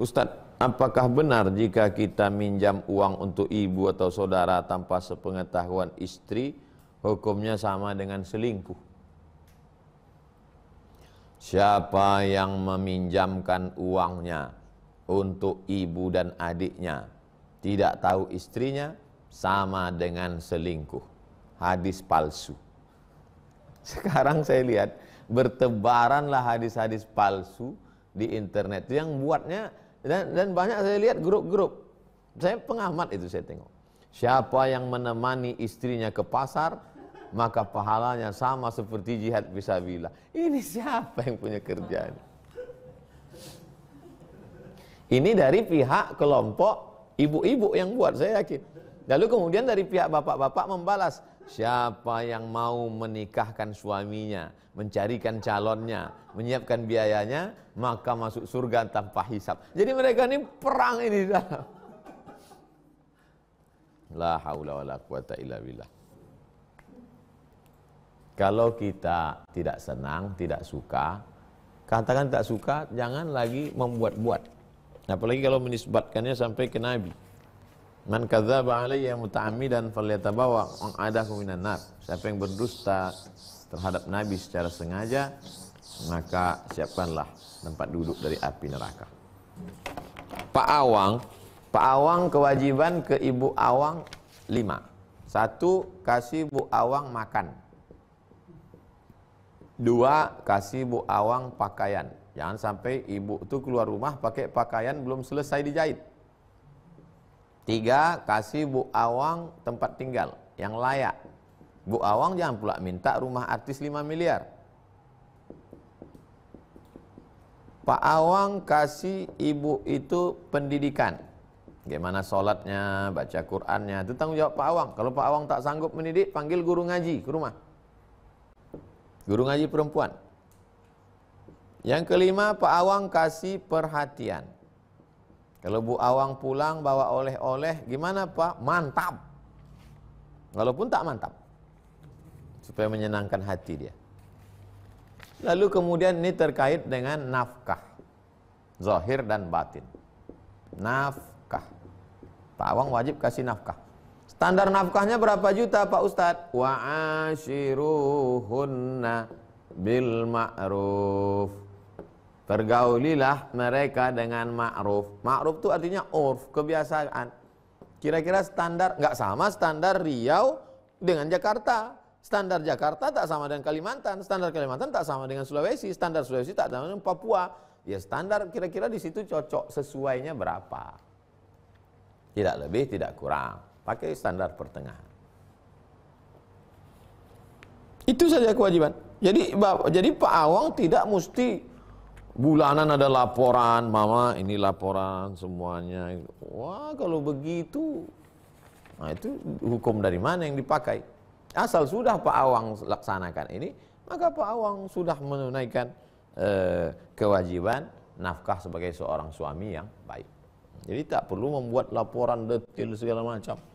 Ustadz, apakah benar jika kita minjam uang untuk ibu atau saudara tanpa sepengetahuan istri, hukumnya sama dengan selingkuh? Siapa yang meminjamkan uangnya untuk ibu dan adiknya tidak tahu istrinya sama dengan selingkuh. Hadis palsu. Sekarang saya lihat bertebaranlah hadis-hadis palsu di internet yang buatnya dan, dan banyak saya lihat grup-grup. Saya pengamat itu saya tengok. Siapa yang menemani istrinya ke pasar, maka pahalanya sama seperti jihad bisa bila Ini siapa yang punya kerjaan? Ini dari pihak kelompok ibu-ibu yang buat, saya yakin. Lalu kemudian dari pihak bapak-bapak membalas, Siapa yang mau menikahkan suaminya, mencarikan calonnya, menyiapkan biayanya, maka masuk surga tanpa hisap. Jadi mereka ini perang ini dalam. La haula wala quwata illa billah. Kalau kita tidak senang, tidak suka, katakan tak suka, jangan lagi membuat-buat. Apalagi kalau menisbatkannya sampai ke Nabi. Man kadzaba alayya muta'ammidan falyatabawa ma'adahu minan nar. Siapa yang berdusta terhadap nabi secara sengaja, maka siapkanlah tempat duduk dari api neraka. Pak Awang, Pak Awang kewajiban ke Ibu Awang lima. Satu, kasih Bu Awang makan. Dua, kasih Bu Awang pakaian. Jangan sampai ibu itu keluar rumah pakai pakaian belum selesai dijahit. Tiga, kasih Bu Awang tempat tinggal yang layak. Bu Awang jangan pula minta rumah artis 5 miliar. Pak Awang kasih ibu itu pendidikan. Gimana sholatnya, baca Qur'annya, itu tanggung jawab Pak Awang. Kalau Pak Awang tak sanggup mendidik, panggil guru ngaji ke rumah. Guru ngaji perempuan. Yang kelima, Pak Awang kasih perhatian. Kalau Bu Awang pulang bawa oleh-oleh, gimana Pak? Mantap. Walaupun tak mantap. Supaya menyenangkan hati dia. Lalu kemudian ini terkait dengan nafkah. Zahir dan batin. Nafkah. Pak Awang wajib kasih nafkah. Standar nafkahnya berapa juta Pak Ustadz? Wa'ashiruhunna bil ma'ruf Bergaulilah mereka dengan ma'ruf. Ma'ruf itu artinya urf, kebiasaan. Kira-kira standar, nggak sama standar Riau dengan Jakarta. Standar Jakarta tak sama dengan Kalimantan, standar Kalimantan tak sama dengan Sulawesi, standar Sulawesi tak sama dengan Papua. Ya standar kira-kira di situ cocok sesuainya berapa. Tidak lebih, tidak kurang. Pakai standar pertengahan. Itu saja kewajiban. Jadi jadi Pak Awang tidak mesti bulanan ada laporan, mama ini laporan semuanya. Wah kalau begitu, nah itu hukum dari mana yang dipakai? Asal sudah Pak Awang laksanakan ini, maka Pak Awang sudah menunaikan eh, kewajiban nafkah sebagai seorang suami yang baik. Jadi tak perlu membuat laporan detail segala macam.